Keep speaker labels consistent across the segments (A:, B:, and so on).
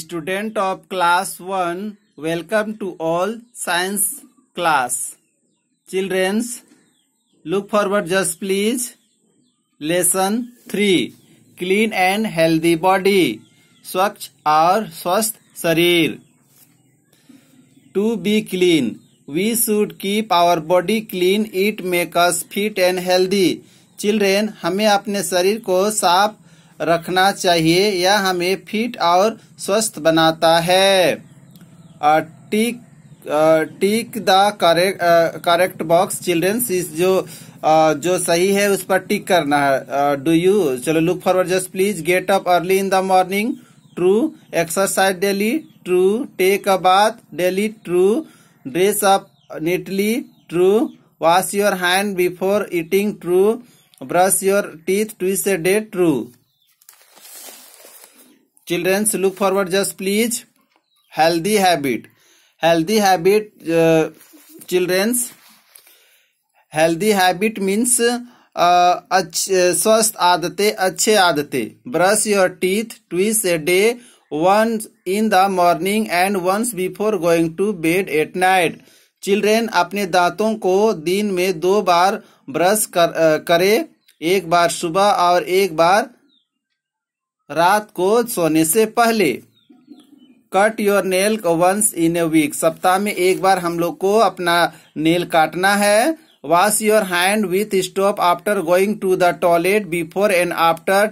A: student of class one welcome to all science class childrens look forward just please lesson three clean and healthy body स्वच्छ और स्वस्थ शरीर to be clean we should keep our body clean it make us fit and healthy children हमें अपने शरीर को साफ रखना चाहिए यह हमें फिट और स्वस्थ बनाता है tick tick the correct box childrens इस जो जो सही है उस पर टिक करना है डू यू चलो look forward just please get up early in the morning true exercise daily true take a bath daily true dress up neatly true wash your hand before eating true brush your teeth twice a day true childrens look forward just please healthy habit healthy habit childrens healthy habit means स्वस्थ आदतें अच्छे आदतें brush your teeth twice a day once in the morning and once before going to bed at night children अपने दांतों को दिन में दो बार ब्रश कर, करे एक बार सुबह और एक बार रात को सोने से पहले cut your nail once in a week सप्ताह में एक बार हम लोग को अपना नेल काटना है wash your hand with stove after going to the toilet before and after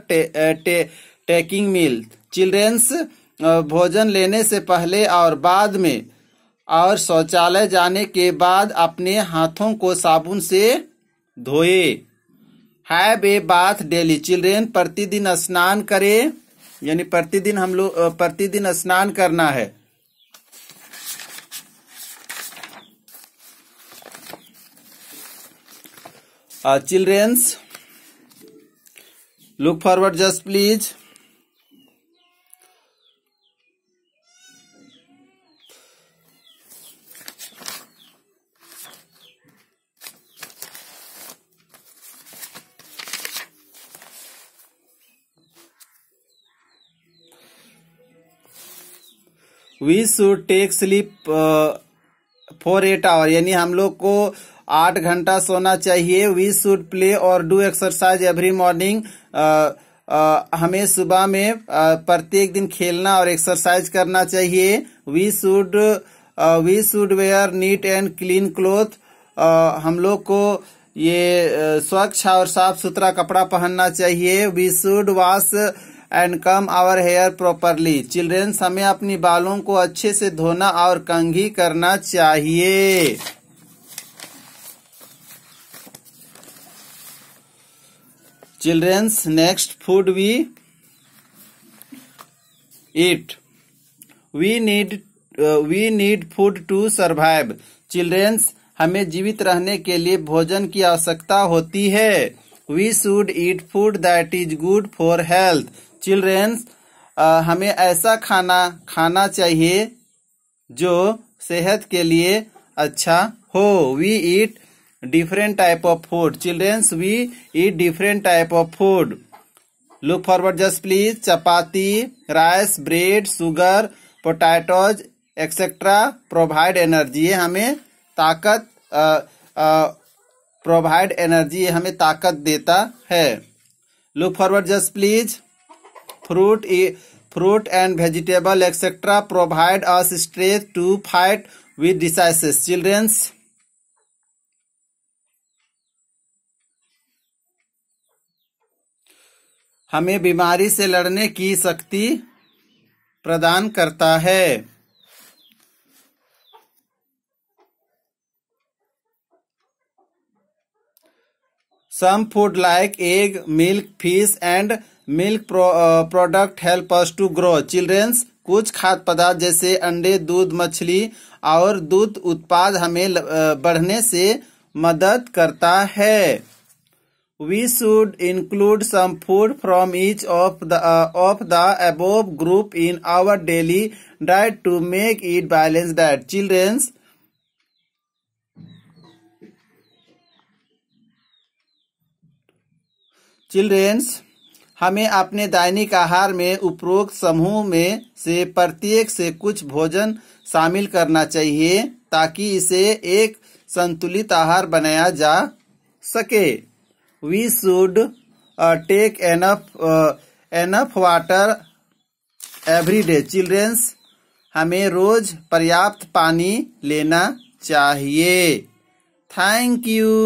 A: taking meal childrens भोजन लेने से पहले और बाद में और शौचालय जाने के बाद अपने हाथों को साबुन से धोए have a bath daily children प्रतिदिन स्नान करे यानी प्रतिदिन हम लोग प्रतिदिन स्नान करना है childrens look forward just please we should take sleep for eight hour यानी हम लोग को आठ घंटा सोना चाहिए वी शुड प्ले और डू एक्सरसाइज एवरी मॉर्निंग हमें सुबह में uh, प्रत्येक दिन खेलना और एक्सरसाइज करना चाहिए we should we should wear neat and clean cloth हम लोग को ये uh, स्वच्छ और साफ सुथरा कपड़ा पहनना चाहिए we should wash and comb our hair properly children हमें अपनी बालों को अच्छे से धोना और कंघी करना चाहिए childrens next food we eat we need we need food to survive childrens हमें जीवित रहने के लिए भोजन की आवश्यकता होती है we should eat food that is good for health childrens हमें ऐसा खाना खाना चाहिए जो सेहत के लिए अच्छा हो we eat different type of food childrens we eat different type of food look forward just please chapati rice bread sugar potatoes etcetera provide energy हमें ताकत प्रोवाइड एनर्जी हमें ताकत देता है look forward just please fruit fruit and vegetable etcetera provide us strength to fight with diseases childrens हमें बीमारी से लड़ने की शक्ति प्रदान करता है some food like egg milk fish and milk product help us to grow childrens कुछ खाद्य पदार्थ जैसे अंडे दूध मछली और दूध उत्पाद हमें बढ़ने से मदद करता है we should include some food from each of the of the above group in our daily diet to make it balance diet childrens childrens हमें अपने दैनिक आहार में उपरोक्त समूह में से प्रत्येक से कुछ भोजन शामिल करना चाहिए ताकि इसे एक संतुलित आहार बनाया जा सके we should take enough enough water every day childrens हमें रोज पर्याप्त पानी लेना चाहिए थैंक यू